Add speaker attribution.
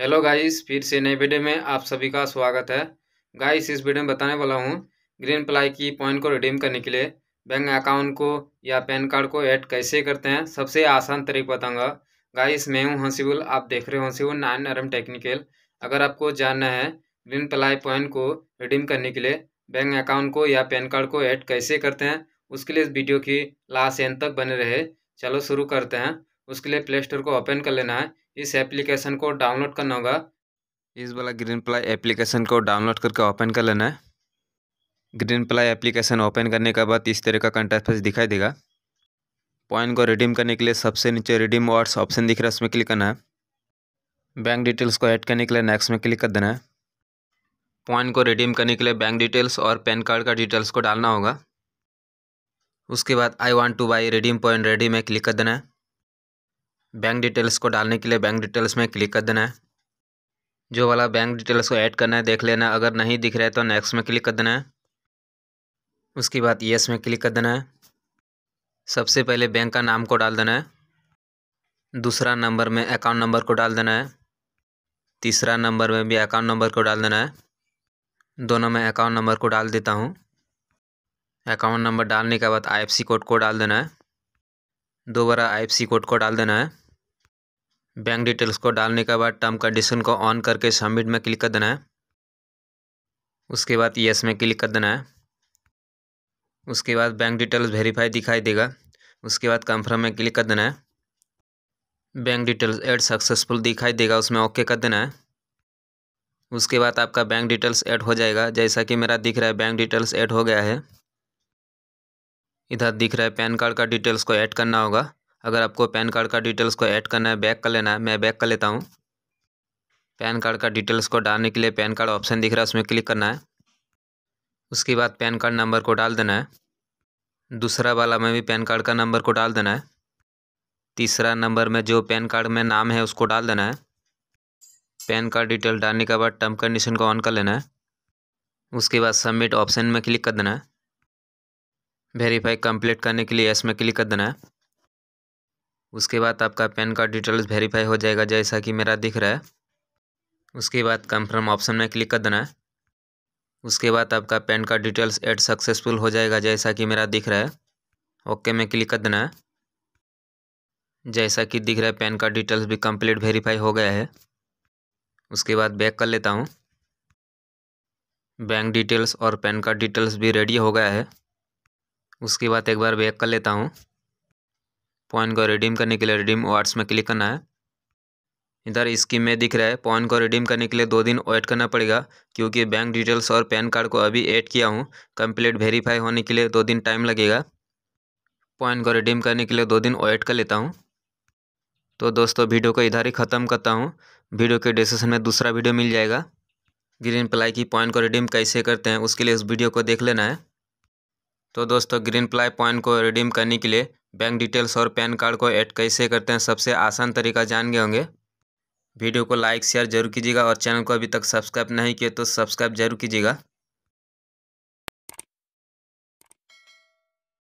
Speaker 1: hello guys फिर से नए वीडियो में आप सभी का स्वागत है गाइस इस वीडियो में बताने वाला हूँ ग्रीन प्लाई की पॉइंट को रिडीम करने के लिए बैंक अकाउंट को या पैन कार्ड को ऐड कैसे करते हैं सबसे आसान तरीका बताऊंगा गाइस मैं हूँ हंसीबुल आप देख रहे हो हंसीबुल नाइन नरम टेक्निकल अगर आपको जानना है ग्रीन प्लाई पॉइंट को रिडीम करने के लिए बैंक अकाउंट को या पैन कार्ड को ऐड कैसे करते हैं उसके लिए इस वीडियो की लास्ट एंड तक बने रहे चलो शुरू करते हैं उसके लिए प्ले स्टोर को ओपन कर लेना है इस एप्लीकेशन को डाउनलोड करना होगा इस वाला ग्रीन प्लाई एप्लीकेशन को डाउनलोड करके ओपन कर लेना है ग्रीन प्लाई एप्लीकेशन ओपन करने के बाद इस तरह का कंटेस्ट पेज दिखाई देगा पॉइंट को रिडीम करने के लिए सबसे नीचे रिडीम वर्ड्स ऑप्शन दिख रहा है उसमें क्लिक करना है बैंक डिटेल्स को ऐड करने के लिए नेक्स्ट में क्लिक कर देना है पॉइंट को रिडीम करने के लिए बैंक डिटेल्स और पैन कार्ड का डिटेल्स को डालना होगा उसके बाद I want to buy redeem point ready में क्लिक कर देना है बैंक डिटेल्स को डालने के लिए बैंक डिटेल्स में क्लिक कर देना है जो वाला बैंक डिटेल्स को ऐड करना है देख लेना अगर नहीं दिख रहा है तो नेक्स्ट में क्लिक कर देना है उसके बाद येस में क्लिक कर देना है सबसे पहले बैंक का नाम को डाल देना है दूसरा नंबर में अकाउंट नंबर को डाल देना है तीसरा नंबर में भी अकाउंट नंबर को डाल देना है दोनों में अकाउंट नंबर को डाल देता हूँ अकाउंट नंबर डालने के बाद आई कोड को डाल देना है दोबारा आई कोड को डाल देना है बैंक डिटेल्स को डालने के बाद टर्म कंडीशन को ऑन करके सबमिट में क्लिक कर देना है उसके बाद यस में क्लिक कर देना है उसके बाद बैंक डिटेल्स वेरीफाई दिखाई देगा उसके बाद कंफर्म में क्लिक कर देना है बैंक डिटेल्स ऐड सक्सेसफुल दिखाई देगा उसमें ओके कर देना है उसके बाद आपका बैंक डिटेल्स ऐड हो जाएगा जैसा कि मेरा दिख रहा है बैंक डिटेल्स ऐड हो गया है इधर दिख रहा है पैन कार्ड का डिटेल्स को ऐड करना होगा अगर आपको पैन कार्ड का डिटेल्स को ऐड करना है बैक कर लेना है मैं बैक कर लेता हूँ पैन कार्ड का डिटेल्स को डालने के लिए पैन कार्ड ऑप्शन दिख रहा है उसमें क्लिक करना है उसके बाद पैन कार्ड नंबर को डाल देना है दूसरा वाला में भी पैन कार्ड का नंबर को डाल देना है तीसरा नंबर में जो पैन कार्ड में नाम है उसको डाल देना है पैन कार्ड डिटेल डालने के बाद टर्म कंडीशन को ऑन कर लेना है उसके बाद सबमिट ऑप्शन में क्लिक कर देना है वेरीफाई कंप्लीट करने के लिए एस में क्लिक कर देना है उसके बाद आपका पैन कार्ड डिटेल्स वेरीफाई हो जाएगा जैसा कि मेरा दिख रहा है उसके बाद कंफर्म ऑप्शन में क्लिक कर देना है उसके बाद आपका PAN card details add successful हो जाएगा जैसा कि मेरा दिख रहा है ओके में क्लिक कर देना है जैसा कि दिख रहा है पैन कार्ड डिटेल्स भी कंप्लीट वेरीफाई हो गया है उसके बाद बैक कर लेता हूँ बैंक डिटेल्स और पैन कार्ड डिटेल्स भी रेडी हो गया है उसके बाद एक बार बैक कर लेता हूँ पॉइंट को रिडीम करने के लिए रिडीम वार्ड्स में क्लिक करना है इधर स्कीम में दिख रहा है पॉइंट को रिडीम करने के लिए दो दिन वेट करना पड़ेगा क्योंकि बैंक डिटेल्स और पैन कार्ड को अभी ऐड किया हूँ कंप्लीट वेरीफाई होने के लिए दो दिन टाइम लगेगा पॉइंट को रिडीम करने के लिए दो दिन वेट कर लेता हूँ तो दोस्तों वीडियो को इधर ही ख़त्म करता हूँ वीडियो के डिस्क्रिप्शन में दूसरा वीडियो मिल जाएगा ग्रीन प्लाई की पॉइंट को रिडीम कैसे करते हैं उसके लिए उस वीडियो को देख लेना है तो दोस्तों ग्रीन प्लाई पॉइंट को रिडीम करने के लिए बैंक डिटेल्स और पैन कार्ड को ऐड कैसे करते हैं सबसे आसान तरीका जान गए होंगे वीडियो को लाइक शेयर जरूर कीजिएगा और चैनल को अभी तक सब्सक्राइब नहीं किए तो सब्सक्राइब जरूर कीजिएगा